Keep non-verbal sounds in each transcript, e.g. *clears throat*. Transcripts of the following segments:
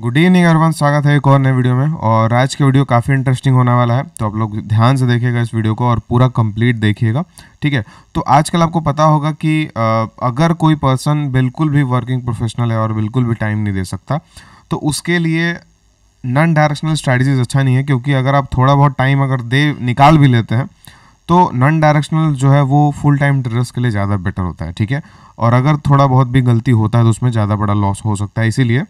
good evening अरवान स्वागत है एक और नए वीडियो में और आज का वीडियो काफ़ी इंटरेस्टिंग होने वाला है तो आप लोग ध्यान से देखिएगा इस वीडियो को और पूरा कंप्लीट देखिएगा ठीक है तो आजकल आपको पता होगा कि अगर कोई पर्सन बिल्कुल भी वर्किंग प्रोफेशनल है और बिल्कुल भी टाइम नहीं दे सकता तो उसके लिए नॉन डायरेक्शनल स्ट्रैटेजीज अच्छा नहीं है क्योंकि अगर आप थोड़ा बहुत टाइम अगर दे निकाल भी लेते हैं तो नॉन डायरेक्शनल जो है वो फुल टाइम ट्रेडर्स के लिए ज़्यादा बेटर होता है ठीक है और अगर थोड़ा बहुत भी गलती होता है तो उसमें ज़्यादा बड़ा लॉस हो सकता है इसीलिए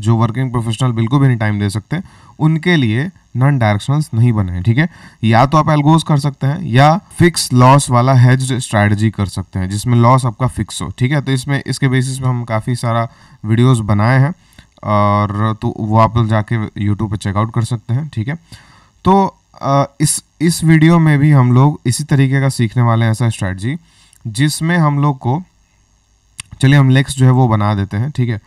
जो वर्किंग प्रोफेशनल बिल्कुल भी नहीं टाइम दे सकते उनके लिए नॉन डायरेक्शनल्स नहीं बने हैं ठीक है या तो आप एल्गोज कर सकते हैं या फिक्स लॉस वाला हेज स्ट्रैटेजी कर सकते हैं जिसमें लॉस आपका फिक्स हो ठीक है तो इसमें इसके बेसिस पे हम काफ़ी सारा वीडियोस बनाए हैं और तो वो आप लोग जाके यूट्यूब पर चेकआउट कर सकते हैं ठीक है तो इस इस वीडियो में भी हम लोग इसी तरीके का सीखने वाले हैं ऐसा स्ट्रैटजी जिसमें हम लोग को चलिए हम लेक्स जो है वो बना देते हैं ठीक है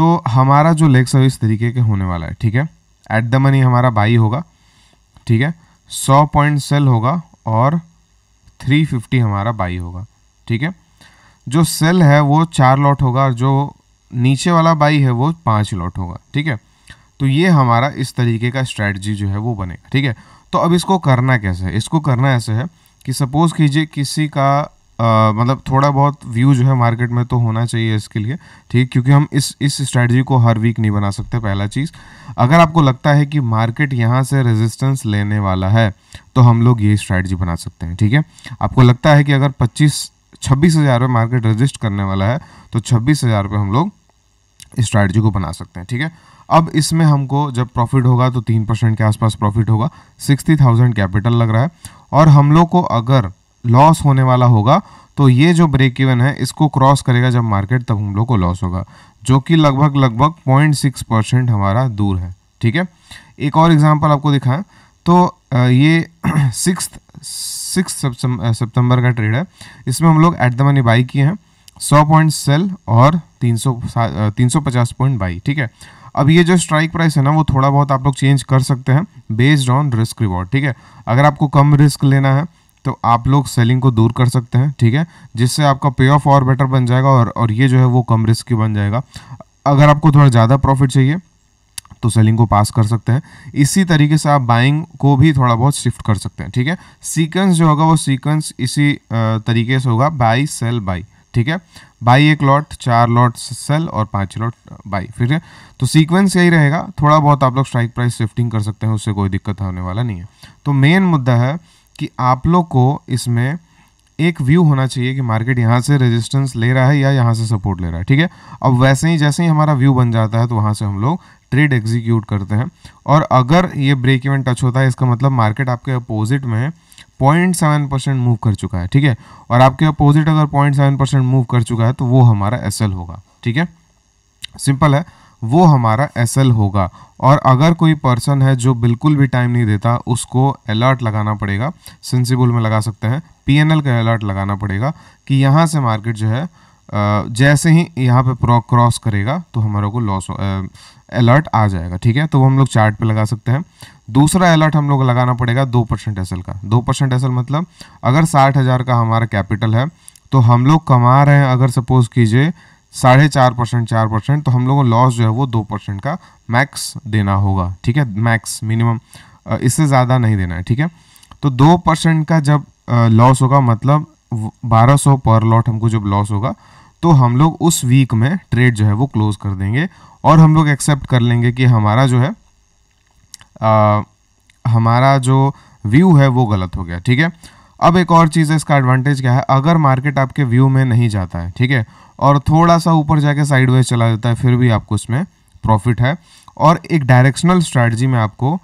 तो हमारा जो लेग सर्विस तरीके के होने वाला है ठीक है एट द मनी हमारा बाई होगा ठीक है सौ पॉइंट सेल होगा और थ्री फिफ्टी हमारा बाई होगा ठीक है जो सेल है वो चार लॉट होगा और जो नीचे वाला बाई है वो पाँच लॉट होगा ठीक है तो ये हमारा इस तरीके का स्ट्रेटजी जो है वो बनेगा ठीक है तो अब इसको करना कैसे है इसको करना ऐसे है कि सपोज़ कीजिए किसी का मतलब थोड़ा बहुत व्यू जो है मार्केट में तो होना चाहिए इसके लिए ठीक क्योंकि हम इस इस स्ट्रैटेजी को हर वीक नहीं बना सकते पहला चीज़ अगर आपको लगता है कि मार्केट यहाँ से रेजिस्टेंस लेने वाला है तो हम लोग ये स्ट्रैटेजी बना सकते हैं ठीक है आपको लगता है कि अगर पच्चीस छब्बीस हज़ार रुपये मार्केट रजिस्ट करने वाला है तो छब्बीस हज़ार रुपये हम लोग स्ट्रैटजी को बना सकते हैं ठीक है अब इसमें हमको जब प्रॉफिट होगा तो तीन परसेंट के आसपास प्रॉफिट होगा सिक्सटी थाउजेंड कैपिटल लग रहा है और हम लोग को अगर लॉस होने वाला होगा तो ये जो ब्रेक इवन है इसको क्रॉस करेगा जब मार्केट तब हम लोग को लॉस होगा जो कि लगभग लगभग पॉइंट सिक्स परसेंट हमारा दूर है ठीक है एक और एग्जाम्पल आपको दिखाएं तो ये सिक्स सिक्स सितंबर का ट्रेड है इसमें हम लोग एट द मनी बाई किए हैं सौ पॉइंट सेल और तीन सौ तीन सौ पचास पॉइंट बाई ठीक है अब ये जो स्ट्राइक प्राइस है ना वो थोड़ा बहुत आप लोग चेंज कर सकते हैं बेस्ड ऑन रिस्क रिवॉर्ड ठीक है अगर आपको कम रिस्क लेना है तो आप लोग सेलिंग को दूर कर सकते हैं ठीक है जिससे आपका पे ऑफ और बेटर बन जाएगा और और ये जो है वो कम रिस्क बन जाएगा अगर आपको थोड़ा ज़्यादा प्रॉफिट चाहिए तो सेलिंग को पास कर सकते हैं इसी तरीके से आप बाइंग को भी थोड़ा बहुत शिफ्ट कर सकते हैं ठीक है सीक्वेंस जो होगा वो सीक्वेंस इसी तरीके से होगा बाई सेल बाई ठीक है बाई एक लॉट चार लॉट सेल और पाँच लॉट बाई फिर है तो सीक्वेंस यही रहेगा थोड़ा बहुत आप लोग स्ट्राइक प्राइस शिफ्टिंग कर सकते हैं उससे कोई दिक्कत होने वाला नहीं है तो मेन मुद्दा है कि आप लोग को इसमें एक व्यू होना चाहिए कि मार्केट यहाँ से रेजिस्टेंस ले रहा है या यहाँ से सपोर्ट ले रहा है ठीक है अब वैसे ही जैसे ही हमारा व्यू बन जाता है तो वहाँ से हम लोग ट्रेड एग्जीक्यूट करते हैं और अगर ये ब्रेक इवन टच होता है इसका मतलब मार्केट आपके अपोजिट में पॉइंट सेवन परसेंट मूव कर चुका है ठीक है और आपके अपोजिट अगर पॉइंट सेवन परसेंट मूव कर चुका है तो वो हमारा एस होगा ठीक है सिंपल है वो हमारा एस होगा और अगर कोई पर्सन है जो बिल्कुल भी टाइम नहीं देता उसको अलर्ट लगाना पड़ेगा सेंसिबल में लगा सकते हैं पी का अलर्ट लगाना पड़ेगा कि यहाँ से मार्केट जो है जैसे ही यहाँ पे प्रॉ क्रॉस करेगा तो हमारे को लॉस अलर्ट आ जाएगा ठीक है तो वो हम लोग चार्ट पे लगा सकते हैं दूसरा अलर्ट हम लोग लगाना पड़ेगा दो परसेंट एस का दो परसेंट एस मतलब अगर साठ हज़ार का हमारा कैपिटल है तो हम लोग कमा रहे हैं अगर सपोज़ कीजिए साढ़े चार परसेंट चार परसेंट तो हम लोगों को लॉस जो है वो दो परसेंट का मैक्स देना होगा ठीक है मैक्स मिनिमम इससे ज़्यादा नहीं देना है ठीक है तो दो परसेंट का जब लॉस होगा मतलब बारह सौ पर लॉट हमको जब लॉस होगा तो हम लोग उस वीक में ट्रेड जो है वो क्लोज कर देंगे और हम लोग एक्सेप्ट कर लेंगे कि हमारा जो है आ, हमारा जो व्यू है वो गलत हो गया ठीक है अब एक और चीज़ है इसका एडवांटेज क्या है अगर मार्केट आपके व्यू में नहीं जाता है ठीक है और थोड़ा सा ऊपर जाके साइडवाइज चला जाता है फिर भी आपको इसमें प्रॉफिट है और एक डायरेक्शनल स्ट्रैटी में आपको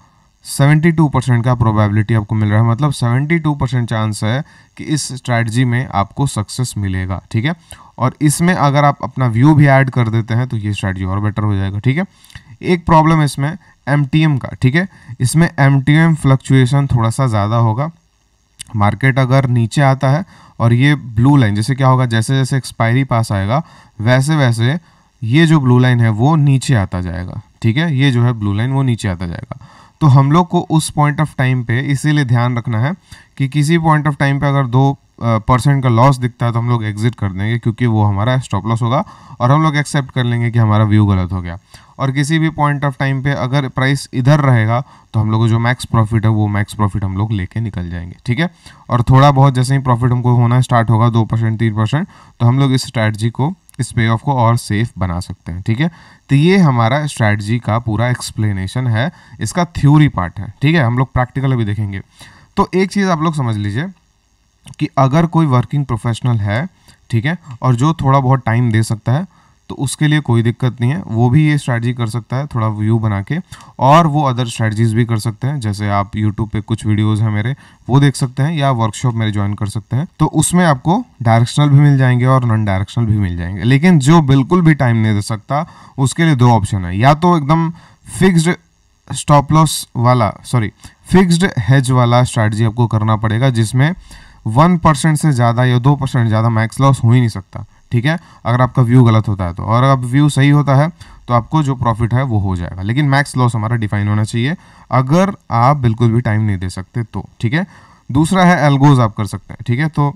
72 परसेंट का प्रोबेबिलिटी आपको मिल रहा है मतलब 72 परसेंट चांस है कि इस स्ट्रैटी में आपको सक्सेस मिलेगा ठीक है और इसमें अगर आप अपना व्यू भी ऐड कर देते हैं तो ये स्ट्रैटी और बेटर हो जाएगा ठीक है एक प्रॉब्लम है इसमें एम का ठीक है इसमें एम फ्लक्चुएशन थोड़ा सा ज़्यादा होगा मार्केट अगर नीचे आता है और ये ब्लू लाइन जैसे क्या होगा जैसे जैसे एक्सपायरी पास आएगा वैसे वैसे ये जो ब्लू लाइन है वो नीचे आता जाएगा ठीक है ये जो है ब्लू लाइन वो नीचे आता जाएगा तो हम लोग को उस पॉइंट ऑफ टाइम पे इसीलिए ध्यान रखना है कि किसी पॉइंट ऑफ टाइम पे अगर दो परसेंट का लॉस दिखता है तो हम लोग एग्जिट कर देंगे क्योंकि वो हमारा स्टॉप लॉस होगा और हम लोग एक्सेप्ट कर लेंगे कि हमारा व्यू गलत हो गया और किसी भी पॉइंट ऑफ टाइम पे अगर प्राइस इधर रहेगा तो हम लोग को जो मैक्स प्रॉफिट है वो मैक्स प्रॉफिट हम लोग लेके निकल जाएंगे ठीक है और थोड़ा बहुत जैसे ही प्रॉफिट हमको होना स्टार्ट होगा दो परसेंट तीन परसेंट तो हम लोग इस स्ट्रैटी को इस पे ऑफ को और सेफ बना सकते हैं ठीक है तो ये हमारा स्ट्रैटी का पूरा एक्सप्लेनेशन है इसका थ्योरी पार्ट है ठीक है हम लोग प्रैक्टिकल अभी देखेंगे तो एक चीज़ आप लोग समझ लीजिए कि अगर कोई वर्किंग प्रोफेशनल है ठीक है और जो थोड़ा बहुत टाइम दे सकता है तो उसके लिए कोई दिक्कत नहीं है वो भी ये स्ट्रैटी कर सकता है थोड़ा व्यू बना के और वो अदर स्ट्रैटीज़ भी कर सकते हैं जैसे आप यूट्यूब पे कुछ वीडियोस हैं मेरे वो देख सकते हैं या वर्कशॉप मेरे ज्वाइन कर सकते हैं तो उसमें आपको डायरेक्शनल भी मिल जाएंगे और नॉन डायरेक्शनल भी मिल जाएंगे लेकिन जो बिल्कुल भी टाइम नहीं दे सकता उसके लिए दो ऑप्शन है या तो एकदम फिक्स्ड स्टॉप लॉस वाला सॉरी फिक्स्ड हेज वाला स्ट्रैटी आपको करना पड़ेगा जिसमें वन परसेंट से ज़्यादा या दो परसेंट ज़्यादा मैक्स लॉस हो ही नहीं सकता ठीक है अगर आपका व्यू गलत होता है तो और अब व्यू सही होता है तो आपको जो प्रॉफिट है वो हो जाएगा लेकिन मैक्स लॉस हमारा डिफाइन होना चाहिए अगर आप बिल्कुल भी टाइम नहीं दे सकते तो ठीक है दूसरा है एल्गोज आप कर सकते हैं ठीक है तो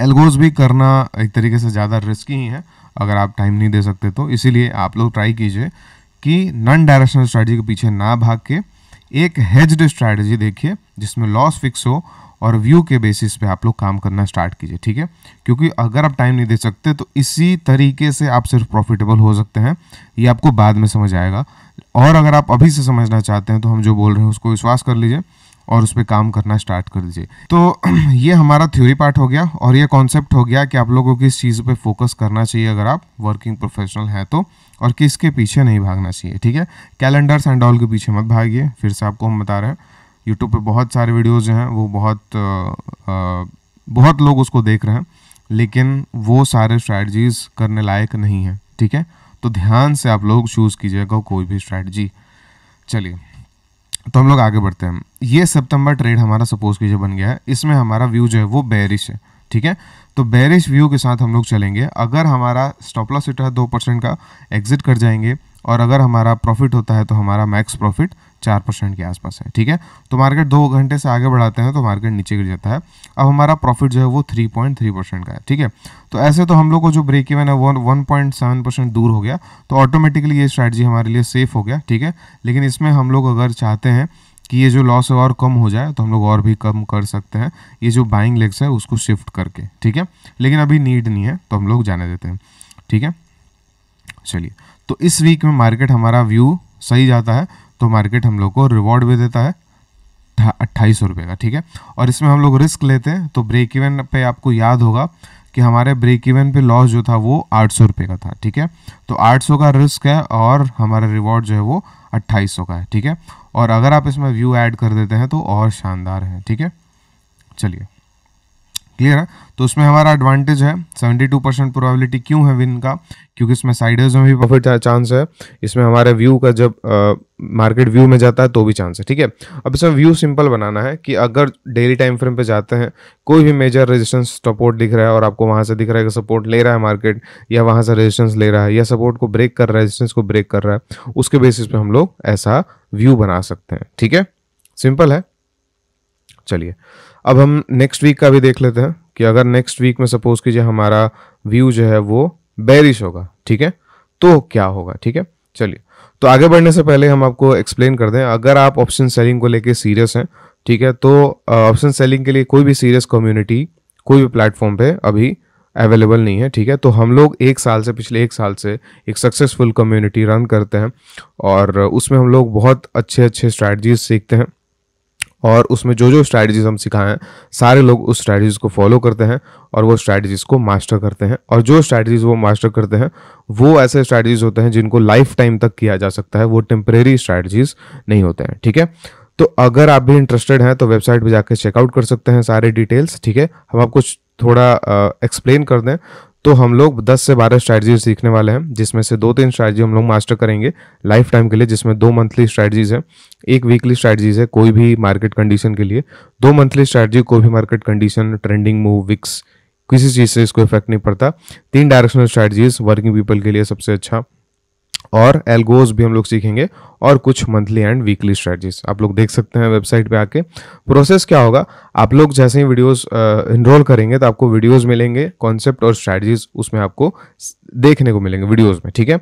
एल्गोज भी करना एक तरीके से ज़्यादा रिस्की ही है अगर आप टाइम नहीं दे सकते तो इसीलिए आप लोग ट्राई कीजिए कि नॉन डायरेक्शनल स्ट्रैटेजी के पीछे ना भाग के एक हेज्ड स्ट्रैटेजी देखिए जिसमें लॉस फिक्स हो और व्यू के बेसिस पे आप लोग काम करना स्टार्ट कीजिए ठीक है क्योंकि अगर आप टाइम नहीं दे सकते तो इसी तरीके से आप सिर्फ प्रॉफिटेबल हो सकते हैं ये आपको बाद में समझ आएगा और अगर आप अभी से समझना चाहते हैं तो हम जो बोल रहे हैं उसको विश्वास कर लीजिए और उस पर काम करना स्टार्ट कर दीजिए तो *clears throat* ये हमारा थ्योरी पार्ट हो गया और ये कॉन्सेप्ट हो गया कि आप लोगों को किस चीज़ पे फोकस करना चाहिए अगर आप वर्किंग प्रोफेशनल हैं तो और किसके पीछे नहीं भागना चाहिए ठीक है कैलेंडर्स एंड ऑल के पीछे मत भागिए फिर से आपको हम बता रहे हैं यूट्यूब पे बहुत सारे वीडियोस जो हैं वो बहुत आ, बहुत लोग उसको देख रहे हैं लेकिन वो सारे स्ट्रैटजीज़ करने लायक नहीं है ठीक है तो ध्यान से आप लोग चूज़ कीजिएगा कोई भी स्ट्रैटजी चलिए तो हम लोग आगे बढ़ते हैं ये सितंबर ट्रेड हमारा सपोज कीजिए बन गया है इसमें हमारा व्यू जो है वो बैरिश है ठीक है तो बैरिश व्यू के साथ हम लोग चलेंगे अगर हमारा स्टॉपलॉस लॉस हिट है दो परसेंट का एग्जिट कर जाएंगे और अगर हमारा प्रॉफिट होता है तो हमारा मैक्स प्रॉफिट चार परसेंट के आसपास है ठीक है तो मार्केट दो घंटे से आगे बढ़ाते हैं तो मार्केट नीचे गिर जाता है अब हमारा प्रॉफिट जो है वो थ्री पॉइंट थ्री परसेंट का है ठीक है तो ऐसे तो हम लोग को जो ब्रेक इवन है वो वन पॉइंट सेवन परसेंट दूर हो गया तो ऑटोमेटिकली ये स्ट्रैटी हमारे लिए सेफ हो गया ठीक है लेकिन इसमें हम लोग अगर चाहते हैं कि ये जो लॉस है और कम हो जाए तो हम लोग और भी कम कर सकते हैं ये जो बाइंग लेग्स है उसको शिफ्ट करके ठीक है लेकिन अभी नीड नहीं है तो हम लोग जाने देते हैं ठीक है चलिए तो इस वीक में मार्केट हमारा व्यू सही जाता है तो मार्केट हम लोग को रिवॉर्ड भी देता है अट्ठाईस सौ रुपये का ठीक है और इसमें हम लोग रिस्क लेते हैं तो ब्रेक इवन पे आपको याद होगा कि हमारे ब्रेक इवन पे लॉस जो था वो आठ सौ रुपये का था ठीक है तो आठ सौ का रिस्क है और हमारा रिवॉर्ड जो है वो अट्ठाईस सौ का है ठीक है और अगर आप इसमें व्यू ऐड कर देते हैं तो और शानदार है ठीक है चलिए क्लियर है तो उसमें हमारा एडवांटेज है 72 परसेंट प्रोबेबिलिटी क्यों है विन का क्योंकि इसमें साइडर्स में भी प्रॉफिट तो चांस है इसमें हमारे व्यू का जब मार्केट व्यू में जाता है तो भी चांस है ठीक है अब इसमें व्यू सिंपल बनाना है कि अगर डेली टाइम फ्रेम पे जाते हैं कोई भी मेजर रेजिस्टेंस सपोर्ट दिख रहा है और आपको वहाँ से दिख रहा है कि सपोर्ट ले रहा है मार्केट या वहाँ से रेजिस्टेंस ले रहा है या सपोर्ट को ब्रेक कर रहा है रेजिस्टेंस को ब्रेक कर रहा है उसके बेसिस पे हम लोग ऐसा व्यू बना सकते हैं ठीक है सिंपल है चलिए अब हम नेक्स्ट वीक का भी देख लेते हैं कि अगर नेक्स्ट वीक में सपोज कीजिए हमारा व्यू जो है वो बैरिश होगा ठीक है तो क्या होगा ठीक है चलिए तो आगे बढ़ने से पहले हम आपको एक्सप्लेन कर दें अगर आप ऑप्शन सेलिंग को लेके सीरियस हैं ठीक है तो ऑप्शन सेलिंग के लिए कोई भी सीरियस कम्युनिटी कोई भी प्लेटफॉर्म पे अभी अवेलेबल नहीं है ठीक है तो हम लोग एक साल से पिछले एक साल से एक सक्सेसफुल कम्युनिटी रन करते हैं और उसमें हम लोग बहुत अच्छे अच्छे स्ट्रैटजीज सीखते हैं और उसमें जो जो स्ट्रैटेजीज हम सिखाएं सारे लोग उस स्ट्रैटेजीज को फॉलो करते हैं और वो स्ट्रैटेजीज को मास्टर करते हैं और जो स्ट्रैटेजीज वो मास्टर करते हैं वो ऐसे स्ट्रैटेजीज होते हैं जिनको लाइफ टाइम तक किया जा सकता है वो टेम्परेरी स्ट्रैटेजीज नहीं होते हैं ठीक है तो अगर आप भी इंटरेस्टेड हैं तो वेबसाइट पर जाकर चेकआउट कर सकते हैं सारे डिटेल्स ठीक है हम आपको थोड़ा एक्सप्लेन कर दें तो हम लोग 10 से 12 स्ट्रैटेजीज सीखने वाले हैं जिसमें से दो तीन स्ट्रैटेजी हम लोग मास्टर करेंगे लाइफ टाइम के लिए जिसमें दो मंथली स्ट्रैटेजीज है एक वीकली स्ट्रैटेजीज है कोई भी मार्केट कंडीशन के लिए दो मंथली स्ट्रैटेजी कोई भी market condition trending move VIX किसी चीज़ से इसको इफेक्ट नहीं पड़ता तीन डायरेक्शनल स्ट्रैटेजीज वर्किंग पीपल के लिए सबसे अच्छा और एल्गोज भी हम लोग सीखेंगे और कुछ मंथली एंड वीकली स्ट्रेटजीज आप लोग देख सकते हैं वेबसाइट पे आके प्रोसेस क्या होगा आप लोग जैसे ही वीडियोस इनरोल करेंगे तो आपको वीडियोस मिलेंगे कॉन्सेप्ट और स्ट्रैटजीज उसमें आपको देखने को मिलेंगे वीडियोस में ठीक है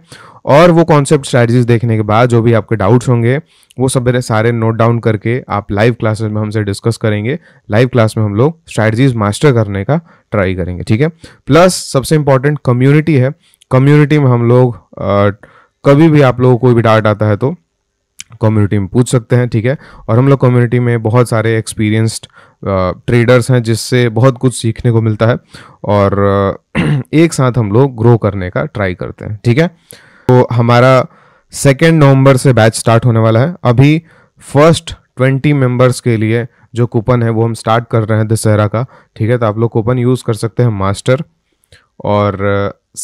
और वो कॉन्सेप्ट स्ट्रैटजीज देखने के बाद जो भी आपके डाउट्स होंगे वो सब मेरे सारे नोट डाउन करके आप लाइव क्लासेस में हमसे डिस्कस करेंगे लाइव क्लास में हम लोग स्ट्रैटजीज मास्टर करने का ट्राई करेंगे ठीक है प्लस सबसे इंपॉर्टेंट कम्युनिटी है कम्युनिटी में हम लोग कभी भी आप लोगों को कोई भी डाउट आता है तो कम्युनिटी में पूछ सकते हैं ठीक है और हम लोग कम्युनिटी में बहुत सारे एक्सपीरियंस्ड ट्रेडर्स हैं जिससे बहुत कुछ सीखने को मिलता है और *clears throat* एक साथ हम लोग ग्रो करने का ट्राई करते हैं ठीक है तो हमारा सेकेंड नवंबर से बैच स्टार्ट होने वाला है अभी फर्स्ट ट्वेंटी मेंबर्स के लिए जो कूपन है वो हम स्टार्ट कर रहे हैं दशहरा का ठीक है तो आप लोग कूपन यूज़ कर सकते हैं मास्टर और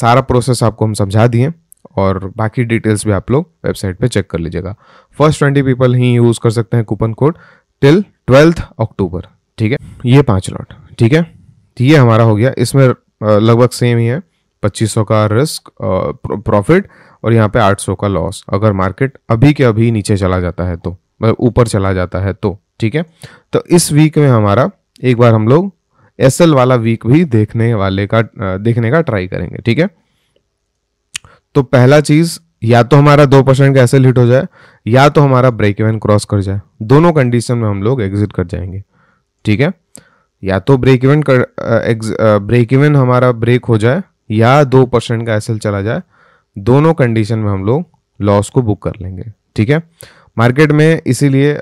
सारा प्रोसेस आपको हम समझा दिए और बाकी डिटेल्स भी आप लोग वेबसाइट पे चेक कर लीजिएगा फर्स्ट ट्वेंटी पीपल ही यूज़ कर सकते हैं coupon code till twelfth October ठीक है ये पांच लॉट ठीक है ये हमारा हो गया इसमें लगभग सेम ही है पच्चीस सौ का रिस्क प्रॉफिट और यहाँ पे आठ सौ का लॉस अगर मार्केट अभी के अभी नीचे चला जाता है तो मतलब ऊपर चला जाता है तो ठीक है तो इस वीक में हमारा एक बार हम लोग एस वाला वीक भी देखने वाले का देखने का ट्राई करेंगे ठीक है तो पहला चीज या तो हमारा दो परसेंट का एसेल हिट हो जाए या तो हमारा ब्रेक इवन क्रॉस कर जाए दोनों कंडीशन में हम लोग एग्जिट कर जाएंगे ठीक है या तो ब्रेक इवन कर ब्रेक इवन हमारा ब्रेक हो जाए या दो परसेंट का एसेल चला जाए दोनों कंडीशन में हम लोग लॉस को बुक कर लेंगे ठीक है मार्केट में इसीलिए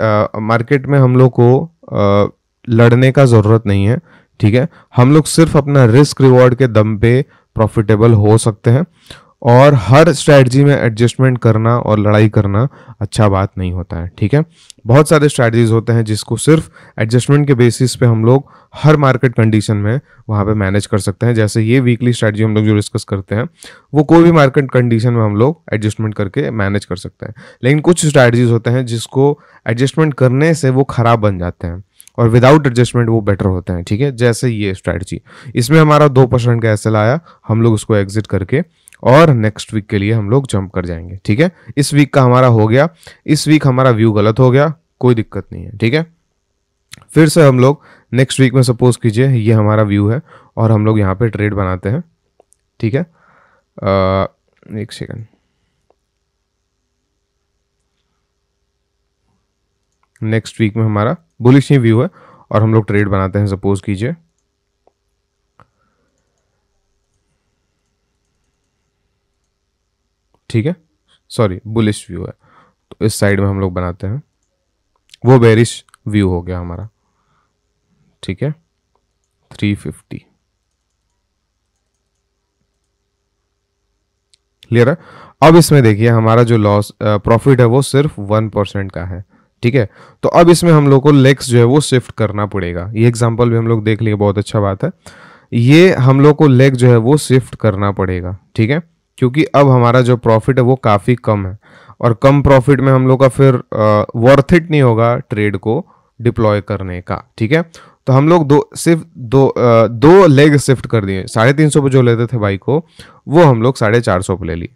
मार्केट में हम लोग को आ, लड़ने का ज़रूरत नहीं है ठीक है हम लोग सिर्फ अपना रिस्क रिवॉर्ड के दम पे प्रॉफिटेबल हो सकते हैं और हर स्ट्रैटी में एडजस्टमेंट करना और लड़ाई करना अच्छा बात नहीं होता है ठीक है बहुत सारे स्ट्रैटीज़ होते हैं जिसको सिर्फ एडजस्टमेंट के बेसिस पे हम लोग हर मार्केट कंडीशन में वहाँ पे मैनेज कर सकते हैं जैसे ये वीकली स्ट्रैटी हम लोग जो डिस्कस करते हैं वो कोई भी मार्केट कंडीशन में हम लोग एडजस्टमेंट करके मैनेज कर सकते हैं लेकिन कुछ स्ट्रैटीज़ होते हैं जिसको एडजस्टमेंट करने से वो ख़राब बन जाते हैं और विदाउट एडजस्टमेंट वो बेटर होते हैं ठीक है जैसे ये स्ट्रैटी इसमें हमारा दो परसेंट का एस आया हम लोग उसको एग्जिट करके और नेक्स्ट वीक के लिए हम लोग जंप कर जाएंगे ठीक है इस वीक का हमारा हो गया इस वीक हमारा व्यू गलत हो गया कोई दिक्कत नहीं है ठीक है फिर से हम लोग नेक्स्ट वीक में सपोज कीजिए ये हमारा व्यू है और हम लोग यहाँ पे ट्रेड बनाते हैं ठीक है आ, एक सेकेंड नेक्स्ट वीक में हमारा बुलिश ही व्यू है और हम लोग ट्रेड बनाते हैं सपोज कीजिए ठीक है सॉरी बुलिश व्यू है तो इस साइड में हम लोग बनाते हैं वो बेरिश व्यू हो गया हमारा ठीक है थ्री फिफ्टी क्लियर है अब इसमें देखिए हमारा जो लॉस प्रॉफिट है वो सिर्फ वन परसेंट का है ठीक है तो अब इसमें हम लोग को लेग्स जो है वो शिफ्ट करना पड़ेगा ये एग्जाम्पल भी हम लोग देख लिए बहुत अच्छा बात है ये हम लोग को लेग जो है वो शिफ्ट करना पड़ेगा ठीक है क्योंकि अब हमारा जो प्रॉफिट है वो काफ़ी कम है और कम प्रॉफिट में हम लोग का फिर वर्थ इट नहीं होगा ट्रेड को डिप्लॉय करने का ठीक है तो हम लोग दो सिर्फ दो आ, दो लेग शिफ्ट कर दिए साढ़े तीन सौ पर जो लेते थे बाइक को वो हम लोग साढ़े चार सौ पर ले लिए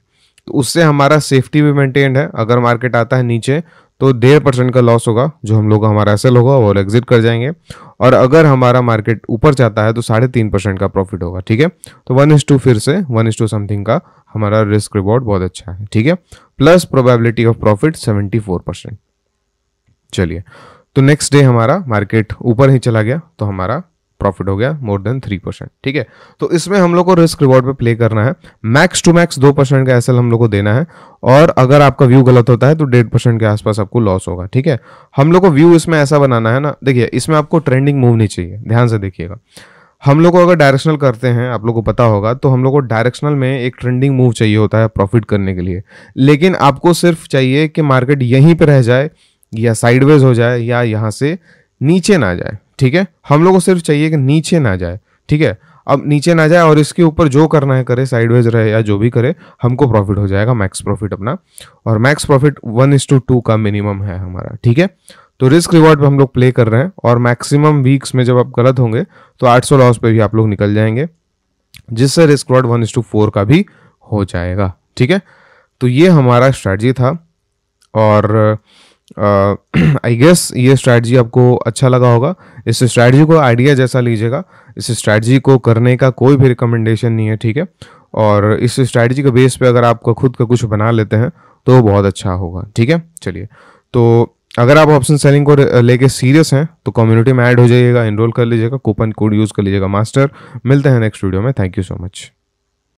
तो उससे हमारा सेफ्टी भी मेंटेन्ड है अगर मार्केट आता है नीचे तो डेढ़ परसेंट का लॉस होगा जो हम लोग हमारा सेल होगा वो एग्जिट कर जाएंगे और अगर हमारा मार्केट ऊपर जाता है तो साढ़े तीन परसेंट का प्रॉफिट होगा ठीक है तो वन इज टू फिर से वन इज टू समथिंग का हमारा रिस्क रिवॉर्ड बहुत अच्छा है ठीक है plus probability of profit 74 percent चलिए तो नेक्स्ट डे हमारा मार्केट ऊपर ही चला गया तो हमारा प्रॉफिट हो गया मोर देन थ्री परसेंट ठीक है तो इसमें हम लोग को रिस्क रिवॉर्ड पे प्ले करना है मैक्स टू मैक्स दो परसेंट का एसएल हम लोग को देना है और अगर आपका व्यू गलत होता है तो डेढ़ परसेंट के आसपास आपको लॉस होगा ठीक है हम लोग को व्यू इसमें ऐसा बनाना है ना देखिए इसमें आपको ट्रेंडिंग मूव नहीं चाहिए ध्यान से देखिएगा हम लोग को अगर डायरेक्शनल करते हैं आप लोग को पता होगा तो हम लोग को डायरेक्शनल में एक ट्रेंडिंग मूव चाहिए होता है प्रॉफिट करने के लिए लेकिन आपको सिर्फ चाहिए कि मार्केट यहीं पर रह जाए या साइडवेज हो जाए या यहाँ से नीचे ना जाए ठीक है हम लोग को सिर्फ चाहिए कि नीचे ना जाए ठीक है अब नीचे ना जाए और इसके ऊपर जो करना है करे साइडवेज रहे या जो भी करे हमको प्रॉफिट हो जाएगा मैक्स प्रॉफिट अपना और max profit one is to two का मिनिमम है हमारा ठीक है तो रिस्क रिवॉर्ड पे हम लोग प्ले कर रहे हैं और मैक्सिमम वीक्स में जब आप गलत होंगे तो 800 लॉस पे भी आप लोग निकल जाएंगे जिससे risk reward one two four का भी हो जाएगा ठीक है तो ये हमारा स्ट्रैटी था और आई गेस *clears throat* ये स्ट्रैटी आपको अच्छा लगा होगा इस स्ट्रैटी को आइडिया जैसा लीजिएगा इस स्ट्रैटी को करने का कोई भी रिकमेंडेशन नहीं है ठीक है और इस स्ट्रैटी के बेस पे अगर आपका खुद का कुछ बना लेते हैं तो बहुत अच्छा होगा ठीक है चलिए तो अगर आप ऑप्शन सेलिंग को लेके सीरियस हैं तो कम्युनिटी में ऐड हो जाइएगा इनरोल कर लीजिएगा कूपन कोड यूज़ कर लीजिएगा मास्टर मिलते हैं नेक्स्ट वीडियो में थैंक यू सो मच